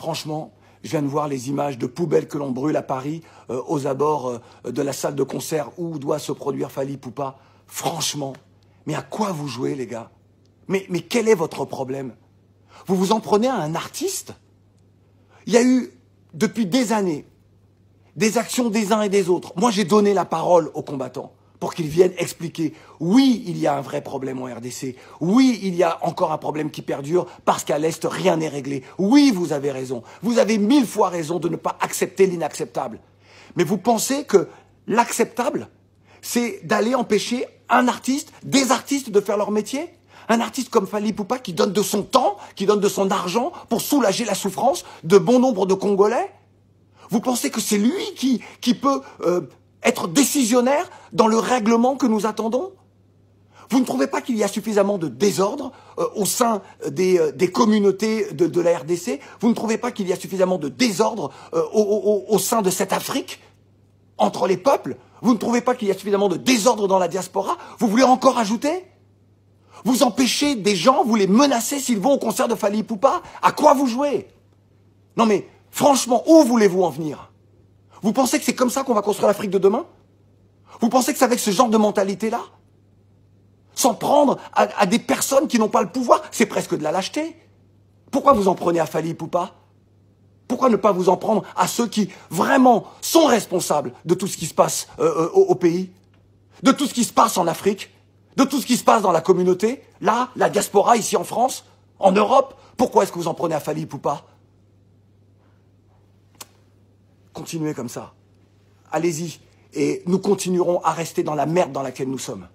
Franchement, je viens de voir les images de poubelles que l'on brûle à Paris, euh, aux abords euh, de la salle de concert où doit se produire ou pas. Franchement, mais à quoi vous jouez, les gars mais quel est votre problème Vous vous en prenez à un artiste Il y a eu, depuis des années, des actions des uns et des autres. Moi, j'ai donné la parole aux combattants pour qu'ils viennent expliquer. Oui, il y a un vrai problème en RDC. Oui, il y a encore un problème qui perdure parce qu'à l'Est, rien n'est réglé. Oui, vous avez raison. Vous avez mille fois raison de ne pas accepter l'inacceptable. Mais vous pensez que l'acceptable, c'est d'aller empêcher un artiste, des artistes de faire leur métier un artiste comme Fali Poupa qui donne de son temps, qui donne de son argent pour soulager la souffrance de bon nombre de Congolais Vous pensez que c'est lui qui, qui peut euh, être décisionnaire dans le règlement que nous attendons vous ne trouvez pas qu'il y a suffisamment de désordre euh, au sein des, euh, des communautés de, de, la RDC Vous ne trouvez pas qu'il y a suffisamment de désordre euh, au, au, au, sein de cette Afrique entre les peuples Vous ne trouvez pas qu'il y a suffisamment de désordre dans la diaspora Vous voulez encore ajouter Vous empêchez des gens, vous les menacez s'ils vont au concert de Fali Poupa À quoi vous jouez Non mais franchement, où voulez-vous en venir vous pensez que c'est comme ça qu'on va construire l'Afrique de demain Vous pensez que c'est avec ce genre de mentalité-là S'en prendre à, des personnes qui n'ont pas le pouvoir, c'est presque de la lâcheté. Pourquoi vous en prenez à Falip ou pas pourquoi ne pas vous en prendre à ceux qui vraiment sont responsables de tout ce qui se passe euh, euh, au, pays, de tout ce qui se passe en Afrique, de tout ce qui se passe dans la communauté, là, la diaspora ici en France, en Europe Pourquoi est-ce que vous en prenez à Falip ou pas Continuez comme ça. Allez-y. Et nous continuerons à rester dans la merde dans laquelle nous sommes.